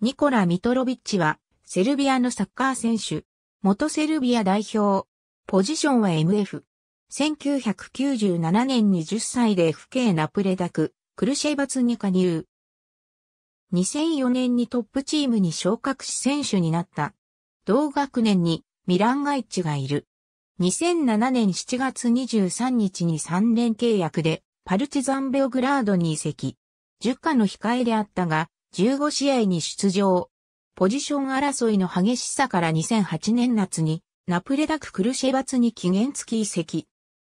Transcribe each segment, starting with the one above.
ニコラ・ミトロビッチは、セルビアのサッカー選手。元セルビア代表。ポジションは MF。1997年に10歳で FK ナプレダク、クルシェバツに加入。2004年にトップチームに昇格し選手になった。同学年にミランガイッチがいる。2007年7月23日に3連契約でパルチザンベオグラードに移籍。10課の控えであったが、15試合に出場。ポジション争いの激しさから2008年夏にナプレダク・クルシェバツに期限付き移籍。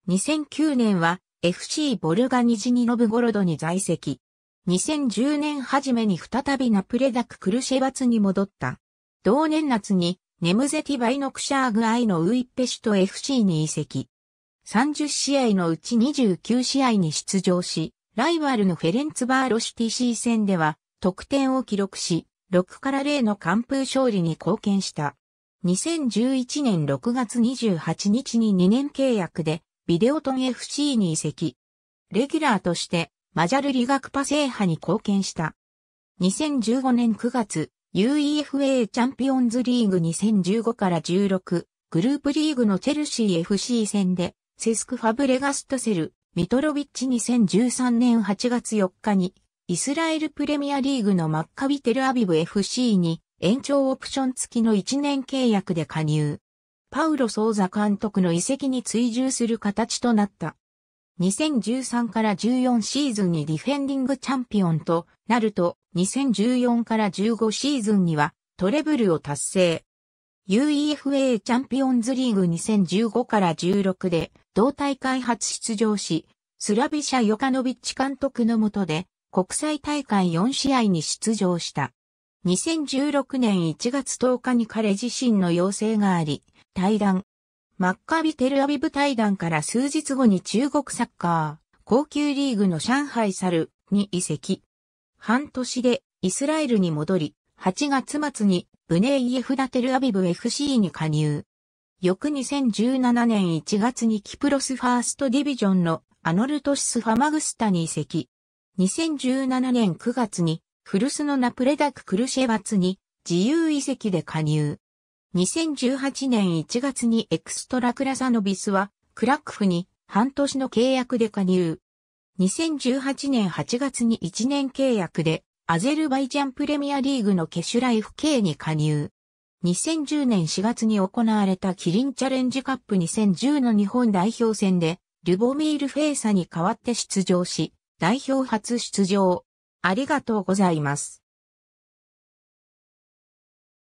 2009年は FC ボルガニジニノブゴロドに在籍。2010年初めに再びナプレダク・クルシェバツに戻った。同年夏にネムゼティバイノクシャーグアイのウイッペシュと FC に移籍。30試合のうち29試合に出場し、ライバルのフェレンツバーロシティシー戦では得点を記録し、6から0の完封勝利に貢献した。2011年6月28日に2年契約で、ビデオトン FC に移籍。レギュラーとして、マジャル理学パ制覇に貢献した。2015年9月、UEFA チャンピオンズリーグ2015から16、グループリーグのチェルシー FC 戦で、セスク・ファブレガストセル、ミトロビッチ2013年8月4日にイスラエルプレミアリーグのマッカビテルアビブ FC に延長オプション付きの1年契約で加入。パウロ・ソーザ監督の移籍に追従する形となった。2013から14シーズンにディフェンディングチャンピオンとなると、2014から15シーズンにはトレブルを達成。UEFA チャンピオンズリーグ2015から16で同大会初出場し、スラビシャ・ヨカノビッチ監督の下で国際大会4試合に出場した。2016年1月10日に彼自身の要請があり、対談。マッカビテルアビブ対談から数日後に中国サッカー、高級リーグの上海サルに移籍。半年でイスラエルに戻り、8月末にブネイエフダテルアビブ FC に加入。翌2017年1月にキプロスファーストディビジョンのアノルトシスファマグスタに移籍。2017年9月に、古巣のナプレダク・クルシェバツに自由移籍で加入。2018年1月にエクストラクラサノビスはクラックフに半年の契約で加入。2018年8月に1年契約でアゼルバイジャンプレミアリーグのケシュライフ K に加入。2010年4月に行われたキリンチャレンジカップ2010の日本代表戦で、ルボミール・フェーサに代わって出場し、代表初出場。ありがとうございます。